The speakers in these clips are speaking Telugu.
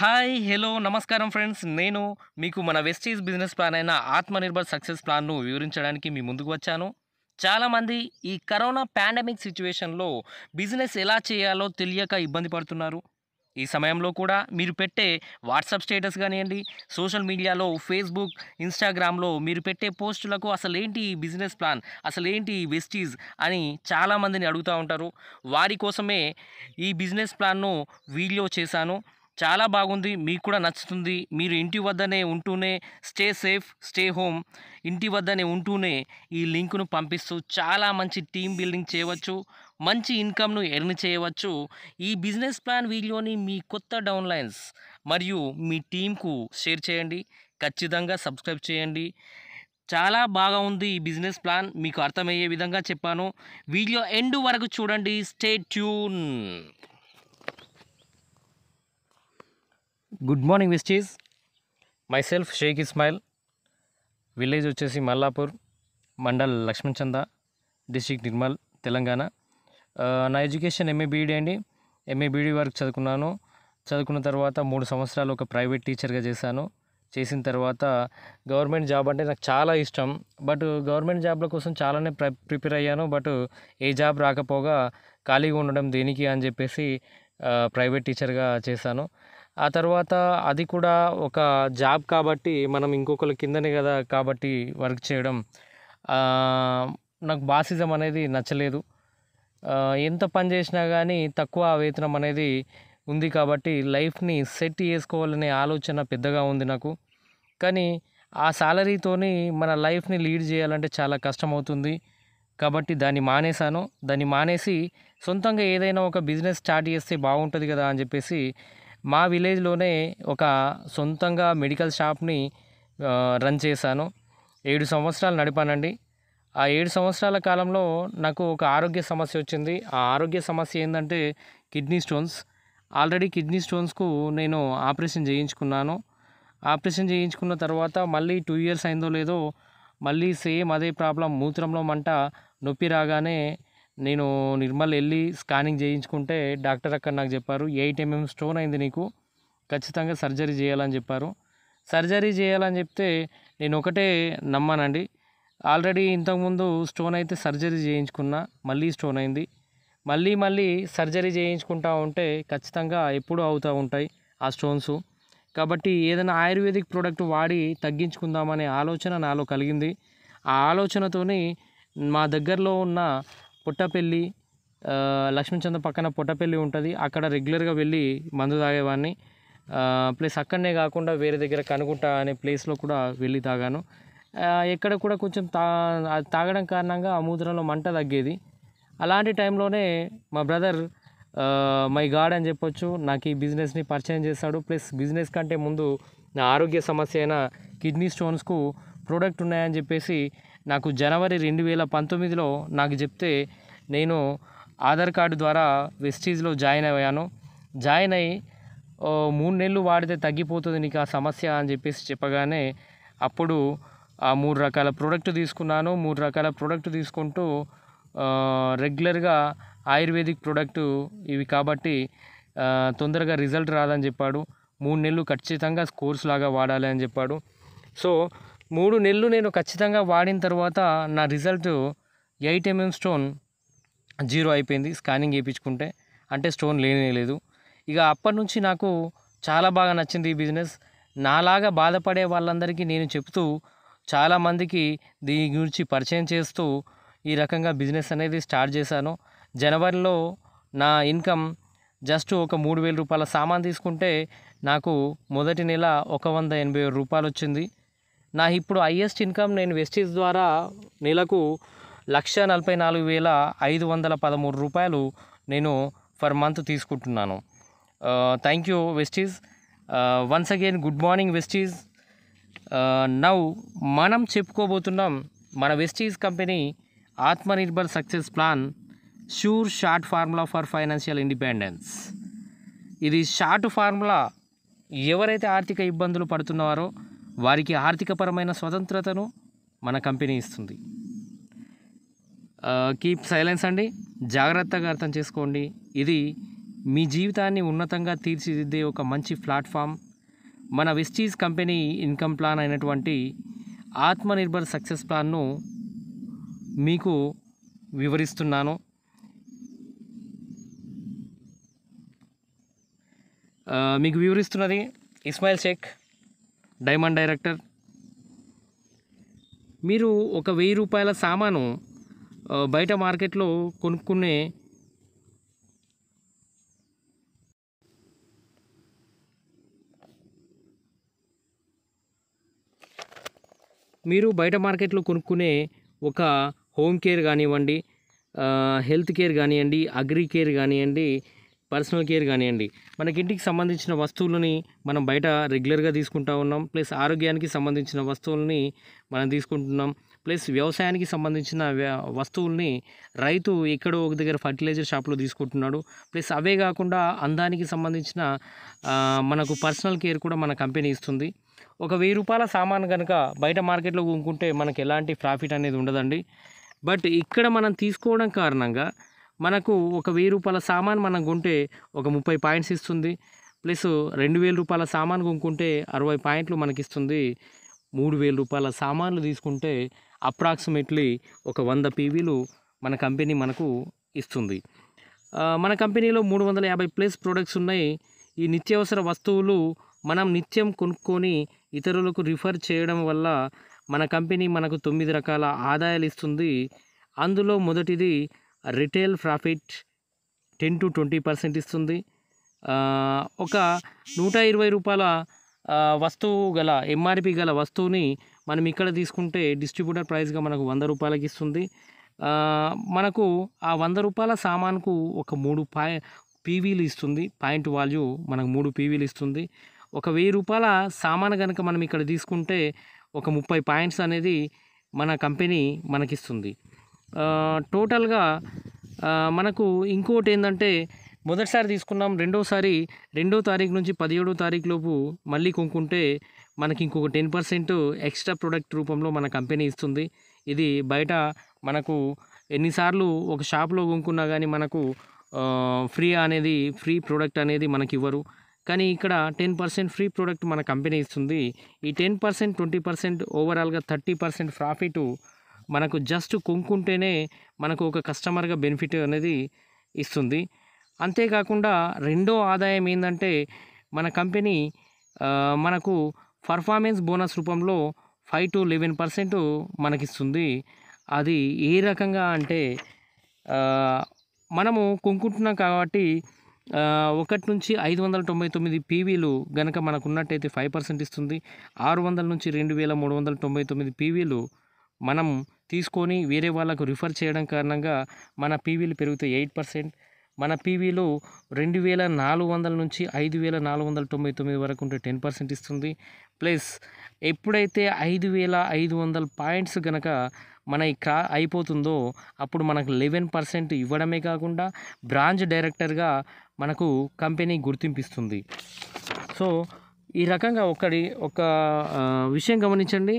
హాయ్ హలో నమస్కారం ఫ్రెండ్స్ నేను మీకు మన వెస్టీజ్ బిజినెస్ ప్లాన్ అయిన ఆత్మనిర్భర్ సక్సెస్ ప్లాన్ను వివరించడానికి మీ ముందుకు వచ్చాను చాలామంది ఈ కరోనా పాండమిక్ సిచ్యువేషన్లో బిజినెస్ ఎలా చేయాలో తెలియక ఇబ్బంది పడుతున్నారు ఈ సమయంలో కూడా మీరు పెట్టే వాట్సాప్ స్టేటస్ కానివ్వండి సోషల్ మీడియాలో ఫేస్బుక్ ఇన్స్టాగ్రామ్లో మీరు పెట్టే పోస్టులకు అసలు ఏంటి ఈ బిజినెస్ ప్లాన్ అసలు ఏంటి ఈ వెస్టీజ్ అని చాలామందిని అడుగుతూ ఉంటారు వారి కోసమే ఈ బిజినెస్ ప్లాన్ను వీడియో చేశాను చాలా బాగుంది మీకు కూడా నచ్చుతుంది మీరు ఇంటి వద్దనే ఉంటూనే స్టే సేఫ్ స్టే హోమ్ ఇంటి వద్దనే ఉంటూనే ఈ లింకును పంపిస్తూ చాలా మంచి టీమ్ బిల్డింగ్ చేయవచ్చు మంచి ఇన్కమ్ను ఎర్న్ చేయవచ్చు ఈ బిజినెస్ ప్లాన్ వీడియోని మీ కొత్త డౌన్లైన్స్ మరియు మీ టీంకు షేర్ చేయండి ఖచ్చితంగా సబ్స్క్రైబ్ చేయండి చాలా బాగా ఉంది ఈ బిజినెస్ ప్లాన్ మీకు అర్థమయ్యే విధంగా చెప్పాను వీడియో ఎండ్ వరకు చూడండి stay tuned good morning Vestige myself Shaik Ismail village వచ్చేసి మల్లాపూర్ మండల్ లక్ష్మణ్ డిస్టిక్ నిర్మల్ తెలంగాణ నా ఎడ్యుకేషన్ ఎంఏ e అండి ఎంఏ బీఈడి e వరకు చదువుకున్నాను చదువుకున్న తర్వాత మూడు సంవత్సరాలు ఒక ప్రైవేట్ టీచర్గా చేశాను చేసిన తర్వాత గవర్నమెంట్ జాబ్ అంటే నాకు చాలా ఇష్టం బట్ గవర్నమెంట్ జాబ్ల కోసం చాలానే ప్రిపేర్ అయ్యాను బట్ ఏ జాబ్ రాకపోగా ఖాళీగా ఉండడం దేనికి అని చెప్పేసి ప్రైవేట్ టీచర్గా చేశాను ఆ తర్వాత అది కూడా ఒక జాబ్ కాబట్టి మనం ఇంకొకరి కిందనే కదా కాబట్టి వర్క్ చేయడం నాకు బాసిజం అనేది నచ్చలేదు ఎంత పని చేసినా కానీ తక్కువ వేతనం అనేది ఉంది కాబట్టి లైఫ్ని సెట్ చేసుకోవాలనే ఆలోచన పెద్దగా ఉంది నాకు కానీ ఆ సాలరీతోని మన లైఫ్ని లీడ్ చేయాలంటే చాలా కష్టమవుతుంది కాబట్టి దాన్ని మానేశాను దాన్ని మానేసి సొంతంగా ఏదైనా ఒక బిజినెస్ స్టార్ట్ చేస్తే బాగుంటుంది కదా అని చెప్పేసి మా విలేజ్లోనే ఒక సొంతంగా మెడికల్ షాప్ని రన్ చేశాను ఏడు సంవత్సరాలు నడిపానండి ఆ ఏడు సంవత్సరాల కాలంలో నాకు ఒక ఆరోగ్య సమస్య వచ్చింది ఆ ఆరోగ్య సమస్య ఏంటంటే కిడ్నీ స్టోన్స్ ఆల్రెడీ కిడ్నీ స్టోన్స్కు నేను ఆపరేషన్ చేయించుకున్నాను ఆపరేషన్ చేయించుకున్న తర్వాత మళ్ళీ టూ ఇయర్స్ అయిందో లేదో మళ్ళీ సేమ్ అదే ప్రాబ్లం మూత్రంలో మంట నొప్పి రాగానే నేను నిర్మల్ వెళ్ళి స్కానింగ్ చేయించుకుంటే డాక్టర్ అక్కడ నాకు చెప్పారు ఎయిట్ ఎంఎం స్టోన్ అయింది నీకు ఖచ్చితంగా సర్జరీ చేయాలని చెప్పారు సర్జరీ చేయాలని చెప్తే నేను ఒకటే నమ్మానండి ఆల్రెడీ ఇంతకుముందు స్టోన్ అయితే సర్జరీ చేయించుకున్నా మళ్ళీ స్టోన్ అయింది మళ్ళీ మళ్ళీ సర్జరీ చేయించుకుంటా ఉంటే ఖచ్చితంగా ఎప్పుడూ అవుతూ ఉంటాయి ఆ స్టోన్స్ కాబట్టి ఏదైనా ఆయుర్వేదిక్ ప్రోడక్ట్ వాడి తగ్గించుకుందామనే ఆలోచన నాలో కలిగింది ఆ ఆలోచనతోని మా దగ్గరలో ఉన్న పుట్టపల్లి లక్ష్మీచంద పక్కన పుట్టపల్లి ఉంటుంది అక్కడ రెగ్యులర్గా వెళ్ళి మందు తాగేవాడిని ప్లస్ అక్కడనే కాకుండా వేరే దగ్గర కనుకుంటా అనే ప్లేస్లో కూడా వెళ్ళి తాగాను ఎక్కడ కూడా కొంచెం తా తాగడం కారణంగా ఆ మూత్రంలో మంట తగ్గేది అలాంటి టైంలోనే మా బ్రదర్ మై గాడ్ అని చెప్పొచ్చు నాకు ఈ బిజినెస్ని పరిచయం చేశాడు ప్లస్ బిజినెస్ కంటే ముందు నా ఆరోగ్య సమస్య అయిన కిడ్నీ స్టోన్స్కు ప్రోడక్ట్ ఉన్నాయని చెప్పేసి నాకు జనవరి రెండు వేల పంతొమ్మిదిలో నాకు చెప్తే నేను ఆధార్ కార్డు ద్వారా వెస్టీజ్లో జాయిన్ అయ్యాను జాయిన్ అయ్యి మూడు నెలలు వాడితే తగ్గిపోతుంది నీకు ఆ సమస్య అని చెప్పేసి చెప్పగానే అప్పుడు ఆ మూడు రకాల ప్రోడక్ట్ తీసుకున్నాను మూడు రకాల ప్రోడక్ట్ తీసుకుంటూ రెగ్యులర్గా ఆయుర్వేదిక్ ప్రోడక్ట్ ఇవి కాబట్టి తొందరగా రిజల్ట్ రాదని చెప్పాడు మూడు నెలలు ఖచ్చితంగా కోర్స్ లాగా వాడాలి అని చెప్పాడు సో మూడు నెలలు నేను ఖచ్చితంగా వాడిన తర్వాత నా result eight mm stone zero అయిపోయింది స్కానింగ్ చేయించుకుంటే అంటే స్టోన్ లేనే లేదు ఇక అప్పటి నుంచి నాకు చాలా బాగా నచ్చింది ఈ బిజినెస్ నాలాగా బాధపడే వాళ్ళందరికీ నేను చెప్తూ చాలామందికి దీని గురించి పరిచయం చేస్తూ ఈ రకంగా బిజినెస్ అనేది స్టార్ట్ చేశాను జనవరిలో నా ఇన్కమ్ జస్ట్ ఒక మూడు వేల రూపాయల సామాన్ తీసుకుంటే నాకు మొదటి నెల ఒక వంద ఎనభై రూపాయలు వచ్చింది నా ఇప్పుడు హైయెస్ట్ ఇన్కమ్ నేను వెస్టీజ్ ద్వారా నెలకు లక్ష నలభై నాలుగు వేల ఐదు వందల పదమూడు రూపాయలు నేను ఫర్ మంత్ తీసుకుంటున్నాను thank you Vestige once again good morning Vestige now మనం చెప్పుకోబోతున్నాం మన Vestige company Atmanirbhar success plan sure short formula for financial independence ఇది షార్ట్ ఫార్ములా ఎవరైతే ఆర్థిక ఇబ్బందులు పడుతున్నారో వారికి ఆర్థికపరమైన స్వతంత్రతను మన కంపెనీ ఇస్తుంది కీప్ సైలెన్స్ అండి జాగ్రత్తగా అర్థం చేసుకోండి ఇది మీ జీవితాన్ని ఉన్నతంగా తీర్చిదిద్దే ఒక మంచి ప్లాట్ఫామ్ మన వెస్టీజ్ కంపెనీ ఇన్కమ్ ప్లాన్ అయినటువంటి ఆత్మనిర్భర్ సక్సెస్ ప్లాన్ను మీకు వివరిస్తున్నాను మీకు వివరిస్తున్నది ఇస్మాయిల్ షేక్ డైమండ్ డైరెక్టర్ మీరు ఒక వెయ్యి రూపాయల సామాను బయట మార్కెట్లో కొనుక్కునే మీరు బయట మార్కెట్లో కొనుక్కునే ఒక హోమ్ కేర్ కానివ్వండి హెల్త్ కేర్ కానివ్వండి అగ్రి కేర్ కానివ్వండి పర్సనల్ కేర్ కానివ్వండి మనకి ఇంటికి సంబంధించిన వస్తువులని మనం బయట రెగ్యులర్గా తీసుకుంటా ఉన్నాం ప్లస్ ఆరోగ్యానికి సంబంధించిన వస్తువులని మనం తీసుకుంటున్నాం ప్లస్ వ్యవసాయానికి సంబంధించిన వస్తువుల్ని రైతు ఎక్కడో ఒక దగ్గర ఫర్టిలైజర్ షాప్లో తీసుకుంటున్నాడు ప్లస్ అవే కాకుండా అందానికి సంబంధించిన మనకు పర్సనల్ కేర్ కూడా మన కంపెనీ ఇస్తుంది ఒక వెయ్యి రూపాయల సామాన్ కనుక బయట మార్కెట్లో కొనుక్కుంటే మనకు ఎలాంటి ప్రాఫిట్ అనేది ఉండదండి బట్ ఇక్కడ మనం తీసుకోవడం కారణంగా మనకు ఒక వెయ్యి రూపాయల సామాన్ మనం కొంటే ఒక ముప్పై పాయింట్స్ ఇస్తుంది ప్లస్ రెండు వేల రూపాయల సామాన్ కొనుక్కుంటే అరవై పాయింట్లు మనకి ఇస్తుంది మూడు వేల రూపాయల సామాన్లు తీసుకుంటే అప్రాక్సిమేట్లీ ఒక వంద పీవీలు మన కంపెనీ మనకు ఇస్తుంది మన కంపెనీలో మూడు వందల యాభై ప్లస్ ప్రొడక్ట్స్ ఉన్నాయి ఈ నిత్యావసర వస్తువులు మనం నిత్యం కొనుక్కొని ఇతరులకు రిఫర్ చేయడం వల్ల మన కంపెనీ మనకు తొమ్మిది రకాల ఆదాయాలు ఇస్తుంది అందులో మొదటిది retail profit ten to twenty percent ఇస్తుంది ఒక నూట ఇరవై రూపాయల వస్తువు గల ఎంఆర్పి గల వస్తువుని మనం ఇక్కడ తీసుకుంటే డిస్ట్రిబ్యూటర్ ప్రైస్గా మనకు వంద రూపాయలకి ఇస్తుంది మనకు ఆ వంద రూపాయల సామాన్కు ఒక మూడు పాయి పీవీలు ఇస్తుంది పాయింట్ వాల్యూ మనకు మూడు పీవీలు ఇస్తుంది ఒక వెయ్యి రూపాయల సామాన్ కనుక మనం ఇక్కడ తీసుకుంటే ఒక ముప్పై పాయింట్స్ అనేది మన కంపెనీ మనకిస్తుంది టోటల్గా మనకు ఇంకోటి ఏంటంటే మొదటిసారి తీసుకున్నాం రెండోసారి రెండో తారీఖు నుంచి పదిహేడో తారీఖు లోపు మళ్ళీ కొనుక్కుంటే మనకి ఇంకొక టెన్ పర్సెంట్ ఎక్స్ట్రా ప్రోడక్ట్ రూపంలో మన కంపెనీ ఇస్తుంది ఇది బయట మనకు ఎన్నిసార్లు ఒక షాప్లో కొనుక్కున్నా కానీ మనకు ఫ్రీ అనేది ఫ్రీ ప్రోడక్ట్ అనేది మనకి ఇవ్వరు కానీ ఇక్కడ టెన్ పర్సెంట్ ఫ్రీ ప్రోడక్ట్ మన కంపెనీ ఇస్తుంది ఈ టెన్ పర్సెంట్ ట్వంటీ పర్సెంట్ ఓవరాల్గా థర్టీ పర్సెంట్ ప్రాఫిట్ మనకు జస్ట్ కొనుక్కుంటేనే మనకు ఒక కస్టమర్గా బెనిఫిట్ అనేది ఇస్తుంది అంతేకాకుండా రెండో ఆదాయం ఏంటంటే మన కంపెనీ మనకు పర్ఫార్మెన్స్ బోనస్ రూపంలో ఫైవ్ టు లెవెన్ పర్సెంట్ మనకిస్తుంది అది ఏ రకంగా అంటే మనము కొనుక్కుంటున్నాం కాబట్టి ఒకటి నుంచి ఐదు వందల తొంభై తొమ్మిది పీవీలు గనక మనకున్నట్టయితే ఫైవ్ పర్సెంట్ ఇస్తుంది ఆరు వందల నుంచి రెండు వేల మూడు వందల తొంభై తొమ్మిది పీవీలు మనం తీసుకొని వేరే వాళ్ళకు రిఫర్ చేయడం కారణంగా మన పీవీలు పెరుగుతాయి ఎయిట్ పర్సెంట్ మన పీవీలు రెండు వేల నాలుగు వందల నుంచి ఐదు వేల నాలుగు వందల తొంభై తొమ్మిది వరకు ఉంటే టెన్ పర్సెంట్ ఇస్తుంది ప్లస్ ఎప్పుడైతే ఐదు వేల ఐదు వందల పాయింట్స్ కనుక మన కా అయిపోతుందో అప్పుడు మనకు లెవెన్ పర్సెంట్ ఇవ్వడమే కాకుండా బ్రాంచ్ డైరెక్టర్గా మనకు కంపెనీ గుర్తింపిస్తుంది సో ఈ రకంగా ఒకటి ఒక విషయం గమనించండి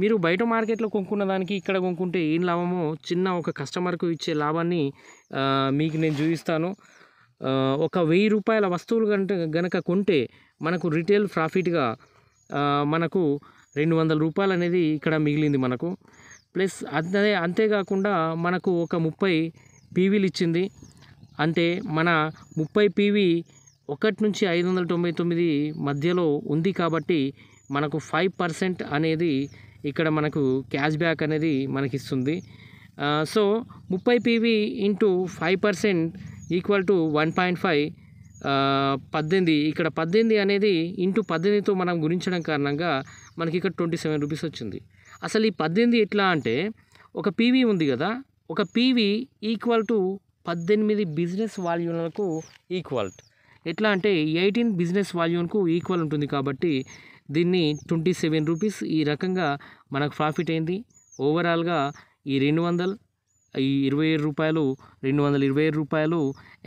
మీరు బయట మార్కెట్లో కొనుక్కున్న దానికి ఇక్కడ కొనుక్కుంటే ఏం లాభమో చిన్న ఒక కస్టమర్కు ఇచ్చే లాభాన్ని మీకు నేను చూపిస్తాను ఒక వెయ్యి రూపాయల వస్తువులు కంట గనక కొంటే మనకు రిటైల్ ప్రాఫిట్గా మనకు రెండు వందల రూపాయలు అనేది ఇక్కడ మిగిలింది మనకు ప్లస్ అదే అంతేకాకుండా మనకు ఒక ముప్పై పీవీలు ఇచ్చింది అంటే మన ముప్పై పీవీ ఒకటి నుంచి ఐదు వందల తొంభై తొమ్మిది మధ్యలో ఉంది కాబట్టి మనకు ఫైవ్ పర్సెంట్ అనేది ఇక్కడ మనకు క్యాష్ బ్యాక్ అనేది మనకి ఇస్తుంది సో ముప్పై PV into five percent equal to one point five పద్దెనిమిది ఇక్కడ పద్దెనిమిది అనేది ఇంటూ పద్దెనిమిదితో మనం గురించడం కారణంగా మనకి ఇక్కడ ట్వంటీ సెవెన్ రూపీస్ వచ్చింది అసలు ఈ పద్దెనిమిది ఎట్లా అంటే ఒక పీవీ ఉంది కదా ఒక పీవీ ఈక్వల్ టు పద్దెనిమిది బిజినెస్ వాల్యూలకు ఈక్వల్ ఎట్లా అంటే ఎయిటీన్ బిజినెస్ వాల్యూన్కు ఈక్వల్ ఉంటుంది కాబట్టి దీన్ని ట్వంటీ సెవెన్ రూపీస్ ఈ రకంగా మనకు ప్రాఫిట్ అయింది ఓవరాల్గా ఈ రెండు వందలు ఈ ఇరవై ఏడు రూపాయలు రెండు వందల ఇరవై ఏడు రూపాయలు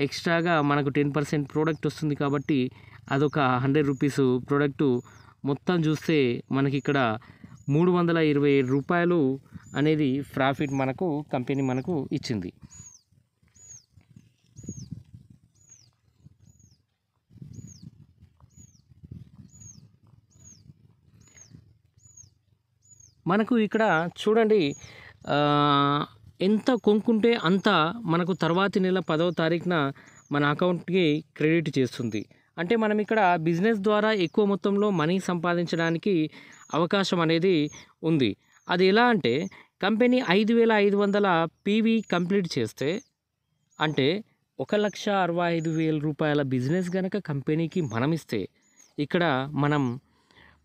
ఎక్స్ట్రాగా మనకు టెన్ పర్సెంట్ ప్రోడక్ట్ వస్తుంది కాబట్టి అదొక హండ్రెడ్ రూపీస్ ప్రోడక్టు మొత్తం చూస్తే మనకి ఇక్కడ మూడు వందల ఇరవై ఏడు రూపాయలు అనేది ప్రాఫిట్ మనకు కంపెనీ మనకు ఇచ్చింది మనకు ఇక్కడ చూడండి ఎంత కొనుక్కుంటే అంత మనకు తర్వాతి నెల పదవ తారీఖున మన అకౌంట్కి క్రెడిట్ చేస్తుంది అంటే మనం ఇక్కడ బిజినెస్ ద్వారా ఎక్కువ మొత్తంలో మనీ సంపాదించడానికి అవకాశం అనేది ఉంది అది ఎలా అంటే కంపెనీ ఐదు వేల ఐదు వందల పీవీ కంప్లీట్ చేస్తే అంటే ఒక లక్ష అరవై ఐదు వేల రూపాయల బిజినెస్ కనుక కంపెనీకి మనమిస్తే ఇక్కడ మనం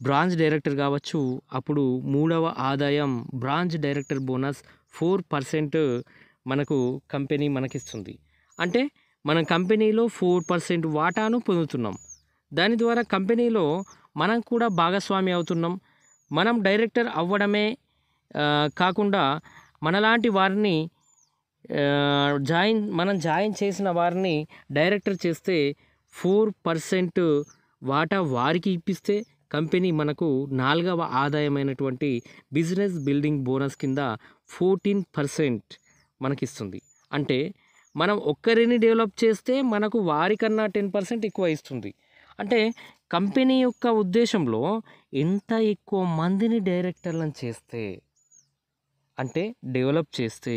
బ్రాంచ్ డైరెక్టర్ కావచ్చు అప్పుడు మూడవ ఆదాయం branch director bonus four percent మనకు కంపెనీ మనకిస్తుంది అంటే మనం కంపెనీలో ఫోర్ పర్సెంట్ వాటాను పొందుతున్నాం దాని ద్వారా కంపెనీలో మనం కూడా భాగస్వామి అవుతున్నాం మనం డైరెక్టర్ అవ్వడమే కాకుండా మనలాంటి వారిని జాయిన్ మనం జాయిన్ చేసిన వారిని డైరెక్టర్ చేస్తే ఫోర్ పర్సెంట్ వాటా వారికి ఇప్పిస్తే కంపెనీ మనకు నాలుగవ ఆదాయమైనటువంటి బిజినెస్ బిల్డింగ్ బోనస్ కింద ఫోర్టీన్ పర్సెంట్ మనకిస్తుంది అంటే మనం ఒక్కరిని డెవలప్ చేస్తే మనకు వారికన్నా టెన్ పర్సెంట్ ఎక్కువ ఇస్తుంది అంటే కంపెనీ యొక్క ఉద్దేశంలో ఎంత ఎక్కువ మందిని డైరెక్టర్లను చేస్తే అంటే డెవలప్ చేస్తే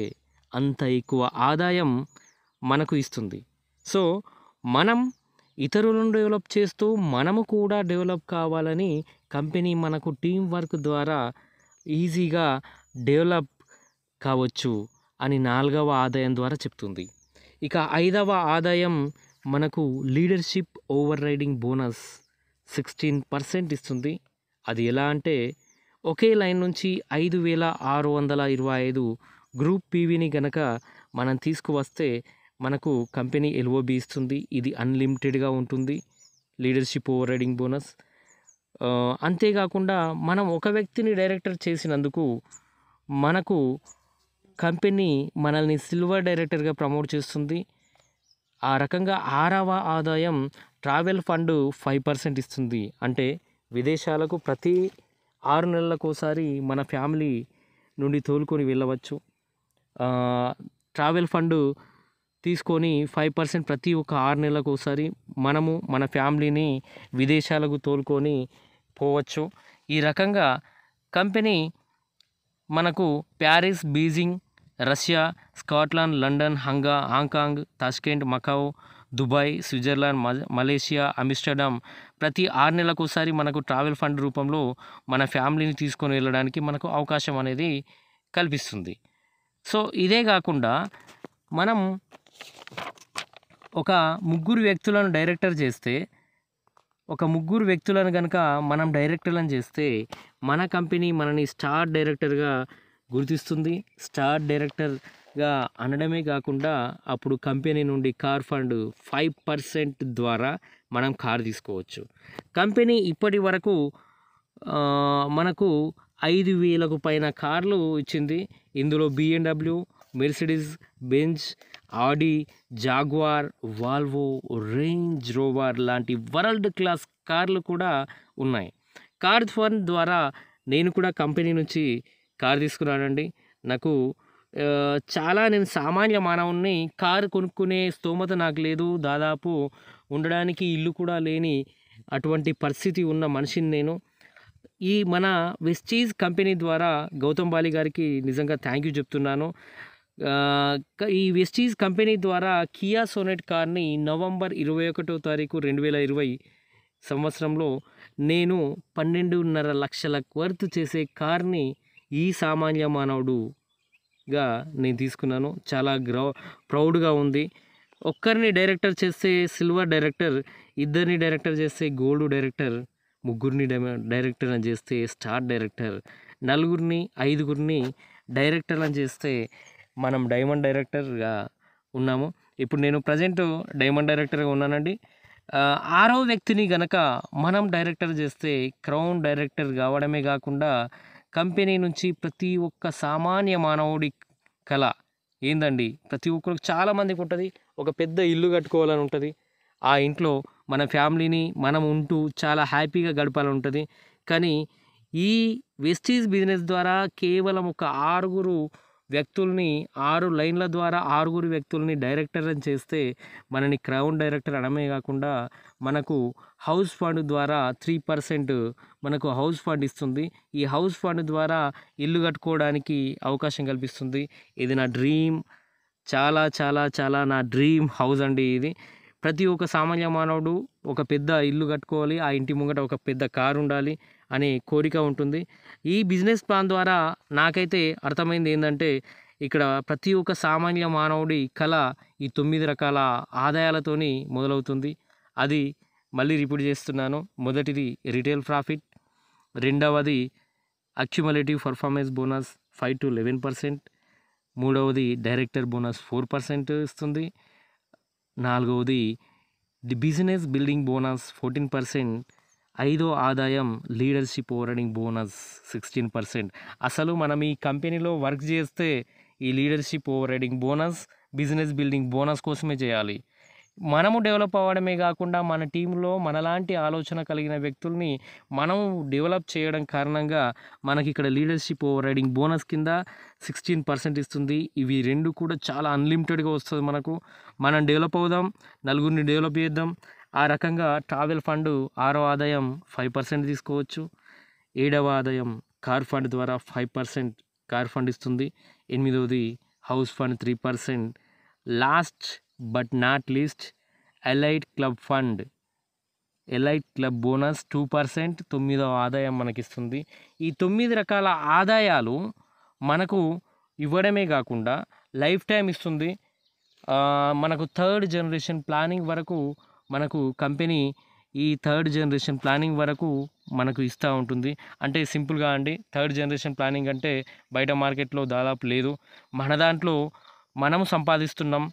అంత ఎక్కువ ఆదాయం మనకు ఇస్తుంది సో మనం ఇతరులను డెవలప్ చేస్తూ మనము కూడా డెవలప్ కావాలని కంపెనీ మనకు టీం వర్క్ ద్వారా ఈజీగా డెవలప్ కావచ్చు అని నాలుగవ ఆదాయం ద్వారా చెప్తుంది ఇక ఐదవ ఆదాయం మనకు leadership overriding bonus sixteen percent ఇస్తుంది అది ఎలా అంటే ఒకే లైన్ నుంచి ఐదు వేల ఆరు వందల ఇరవై ఐదు గ్రూప్ పీవీని గనక మనం తీసుకువస్తే మనకు కంపెనీ ఎల్ఓబి ఇస్తుంది ఇది అన్లిమిటెడ్గా ఉంటుంది లీడర్షిప్ ఓవర్ రైడింగ్ బోనస్ అంతేకాకుండా మనం ఒక వ్యక్తిని డైరెక్టర్ చేసినందుకు మనకు కంపెనీ మనల్ని సిల్వర్ డైరెక్టర్గా ప్రమోట్ చేస్తుంది ఆ రకంగా ఆరవ ఆదాయం ట్రావెల్ ఫండ్ ఫైవ్ పర్సెంట్ ఇస్తుంది అంటే విదేశాలకు ప్రతి ఆరు నెలలకోసారి మన ఫ్యామిలీ నుండి తోలుకొని వెళ్ళవచ్చు ట్రావెల్ ఫండ్ తీసుకొని ఫైవ్ పర్సెంట్ ప్రతి ఒక్క ఆరు నెలలకు ఒకసారి మనము మన ఫ్యామిలీని విదేశాలకు తోలుకొని పోవచ్చు ఈ రకంగా కంపెనీ మనకు Paris Beijing Russia Scotland London Hong Hong Kong Tashkent Macau Dubai Switzerland Malaysia Amsterdam ప్రతి ఆరు నెలలకు ఒకసారి మనకు ట్రావెల్ ఫండ్ రూపంలో మన ఫ్యామిలీని తీసుకొని వెళ్ళడానికి మనకు అవకాశం అనేది కల్పిస్తుంది సో ఇదే కాకుండా మనం ఒక ముగ్గురు వ్యక్తులను డైరెక్టర్ చేస్తే ఒక ముగ్గురు వ్యక్తులను కనుక మనం డైరెక్టర్లను చేస్తే మన కంపెనీ మనని స్టార్ డైరెక్టర్గా గుర్తిస్తుంది స్టార్ డైరెక్టర్గా అనడమే కాకుండా అప్పుడు కంపెనీ నుండి కార్ ఫండ్ ఫైవ్ పర్సెంట్ ద్వారా మనం కార్ తీసుకోవచ్చు కంపెనీ ఇప్పటి వరకు మనకు ఐదు వేలకు పైన కార్లు ఇచ్చింది ఇందులో BMW Mercedes Benz Audi Jaguar Volvo Range Rover లాంటి వరల్డ్ క్లాస్ కార్లు కూడా ఉన్నాయి కార్ ఫోన్ ద్వారా నేను కూడా కంపెనీ నుంచి కార్ తీసుకున్నానండి నాకు చాలా నేను సామాన్య మానవుని కారు కొనుక్కునే స్తోమత నాకు లేదు దాదాపు ఉండడానికి ఇల్లు కూడా లేని అటువంటి పరిస్థితి ఉన్న మనిషిని నేను ఈ మన వెస్టీజ్ కంపెనీ ద్వారా గౌతమ్ బాలి గారికి నిజంగా థ్యాంక్ యూ చెప్తున్నాను ఈ వెస్టీజ్ కంపెనీ ద్వారా కియా సోనెట్ కార్ని నవంబర్ ఇరవై ఒకటో తారీఖు రెండు వేల ఇరవై సంవత్సరంలో నేను పన్నెండున్నర లక్షల వర్త్ చేసే కార్ని ఈ సామాన్య మానవుడుగా నేను తీసుకున్నాను చాలా గ్రౌ ప్రౌడ్గా ఉంది ఒక్కరిని డైరెక్టర్ చేస్తే సిల్వర్ డైరెక్టర్ ఇద్దరిని డైరెక్టర్ చేస్తే గోల్డ్ డైరెక్టర్ ముగ్గురిని డైరెక్టర్ అని చేస్తే స్టార్ డైరెక్టర్ నలుగురిని ఐదుగురిని డైరెక్టర్ అని చేస్తే మనం డైమండ్ డైరెక్టర్గా ఉన్నాము ఇప్పుడు నేను ప్రజెంట్ డైమండ్ డైరెక్టర్గా ఉన్నానండి ఆరో వ్యక్తిని గనక మనం డైరెక్టర్ చేస్తే క్రౌన్ డైరెక్టర్ కావడమే కాకుండా కంపెనీ నుంచి ప్రతి ఒక్క సామాన్య మానవుడి కళ ఏందండి ప్రతి ఒక్కరికి చాలామందికి ఉంటుంది ఒక పెద్ద ఇల్లు కట్టుకోవాలని ఉంటుంది ఆ ఇంట్లో మన ఫ్యామిలీని మనం ఉంటూ చాలా హ్యాపీగా గడపాలని ఉంటుంది కానీ ఈ వెస్టీజ్ బిజినెస్ ద్వారా కేవలం ఒక ఆరుగురు వ్యక్తుల్ని ఆరు లైన్ల ద్వారా ఆరుగురు వ్యక్తుల్ని డైరెక్టర్ అని చేస్తే మనని క్రౌన్ డైరెక్టర్ అనమే కాకుండా మనకు హౌస్ ఫండ్ ద్వారా త్రీ పర్సెంట్ మనకు హౌస్ ఫండ్ ఇస్తుంది ఈ హౌస్ ఫండ్ ద్వారా ఇల్లు కట్టుకోవడానికి అవకాశం కల్పిస్తుంది ఇది నా డ్రీమ్ చాలా చాలా చాలా నా డ్రీమ్ హౌస్ అండి ఇది ప్రతి ఒక్క సామాన్య మానవుడు ఒక పెద్ద ఇల్లు కట్టుకోవాలి ఆ ఇంటి ముంగట ఒక పెద్ద కారు ఉండాలి అనే కోరిక ఉంటుంది ఈ బిజినెస్ ప్లాన్ ద్వారా నాకైతే అర్థమైంది ఏంటంటే ఇక్కడ ప్రతి ఒక్క సామాన్య మానవుడి కళ ఈ తొమ్మిది రకాల ఆదాయాలతోని మొదలవుతుంది అది మళ్ళీ రిపీట్ చేస్తున్నాను మొదటిది రిటైల్ ప్రాఫిట్ రెండవది accumulative performance bonus five to eleven percent మూడవది డైరెక్టర్ బోనస్ ఫోర్ పర్సెంట్ ఇస్తుంది నాలుగవది the business building bonus fourteen percent ఐదో ఆదాయం leadership overriding bonus sixteen percent అసలు మనం ఈ కంపెనీలో వర్క్ చేస్తే ఈ leadership overriding bonus business building bonus కోసమే చేయాలి మనము డెవలప్ అవ్వడమే కాకుండా మన టీంలో మనలాంటి ఆలోచన కలిగిన వ్యక్తుల్ని మనం డెవలప్ చేయడం కారణంగా మనకి ఇక్కడ లీడర్షిప్ ఓవర్ రైడింగ్ బోనస్ కింద సిక్స్టీన్ పర్సెంట్ ఇస్తుంది ఇవి రెండు కూడా చాలా అన్లిమిటెడ్గా వస్తుంది మనకు మనం డెవలప్ అవుదాం నలుగురిని డెవలప్ చేద్దాం ఆ రకంగా ట్రావెల్ ఫండ్ ఆరో ఆదాయం ఫైవ్ పర్సెంట్ తీసుకోవచ్చు ఏడవ ఆదాయం కార్ ఫండ్ ద్వారా ఫైవ్ పర్సెంట్ కార్ ఫండ్ ఇస్తుంది ఎనిమిదవది house fund three percent last but not least elite club fund elite club bonus two percent తొమ్మిదవ ఆదాయం మనకిస్తుంది ఈ తొమ్మిది రకాల ఆదాయాలు మనకు ఇవ్వడమే కాకుండా లైఫ్ టైం ఇస్తుంది మనకు థర్డ్ జనరేషన్ ప్లానింగ్ వరకు మనకు కంపెనీ ఈ థర్డ్ జనరేషన్ ప్లానింగ్ వరకు మనకు ఇస్తూ ఉంటుంది అంటే సింపుల్గా అండి థర్డ్ జనరేషన్ ప్లానింగ్ అంటే బయట మార్కెట్లో దాదాపు లేదు మన దాంట్లో మనము సంపాదిస్తున్నాం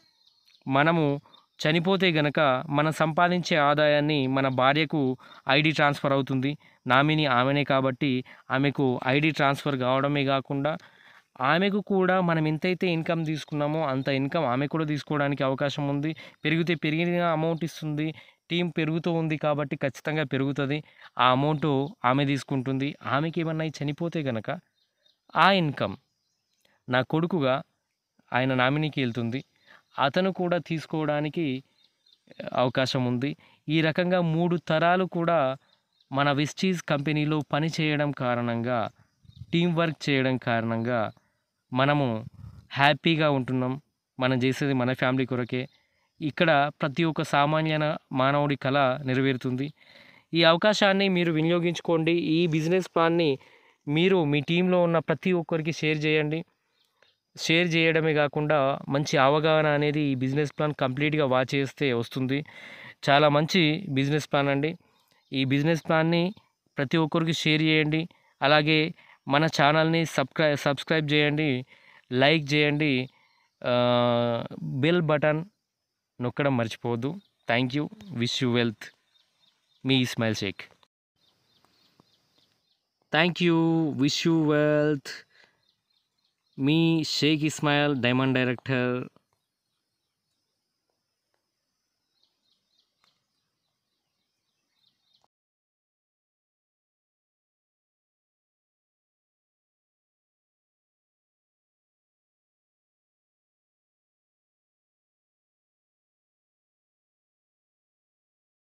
మనము చనిపోతే గనక మనం సంపాదించే ఆదాయాన్ని మన భార్యకు ఐడి ట్రాన్స్ఫర్ అవుతుంది నామిని ఆమెనే కాబట్టి ఆమెకు ఐడి ట్రాన్స్ఫర్ కావడమే కాకుండా ఆమెకు కూడా మనం ఎంతైతే ఇన్కమ్ తీసుకున్నామో అంత ఇన్కమ్ ఆమె కూడా తీసుకోవడానికి అవకాశం ఉంది పెరిగితే పెరిగిన అమౌంట్ ఇస్తుంది టీం పెరుగుతూ ఉంది కాబట్టి ఖచ్చితంగా పెరుగుతుంది ఆ అమౌంట్ ఆమె తీసుకుంటుంది ఆమెకి ఏమన్నా చనిపోతే గనక ఆ ఇన్కమ్ నా కొడుకుగా ఆయన నామినీకి వెళ్తుంది అతను కూడా తీసుకోవడానికి అవకాశం ఉంది ఈ రకంగా మూడు తరాలు కూడా మన వెస్టీస్ కంపెనీలో పని చేయడం కారణంగా టీం వర్క్ చేయడం కారణంగా మనము హ్యాపీగా ఉంటున్నాం మనం చేసేది మన ఫ్యామిలీ కొరకే ఇక్కడ ప్రతి ఒక్క సామాన్య మానవుడి కళ నెరవేరుతుంది ఈ అవకాశాన్ని మీరు వినియోగించుకోండి ఈ బిజినెస్ ప్లాన్ని మీరు మీ టీంలో ఉన్న ప్రతి ఒక్కరికి షేర్ చేయండి షేర్ చేయడమే కాకుండా మంచి అవగాహన అనేది ఈ బిజినెస్ ప్లాన్ కంప్లీట్గా వాచ్ చేస్తే వస్తుంది చాలా మంచి బిజినెస్ ప్లాన్ అండి ఈ బిజినెస్ ప్లాన్ని ప్రతి ఒక్కరికి షేర్ చేయండి అలాగే మన ఛానల్ని సబ్స్క్రై సబ్స్క్రైబ్ చేయండి లైక్ చేయండి బెల్ బటన్ నొక్కడం మర్చిపోవద్దు thank you wish you wealth మీ Ismail Shaik thank you wish you wealth మీ షేక్ ఇస్మాయిల్ డైమండ్ డైరెక్టర్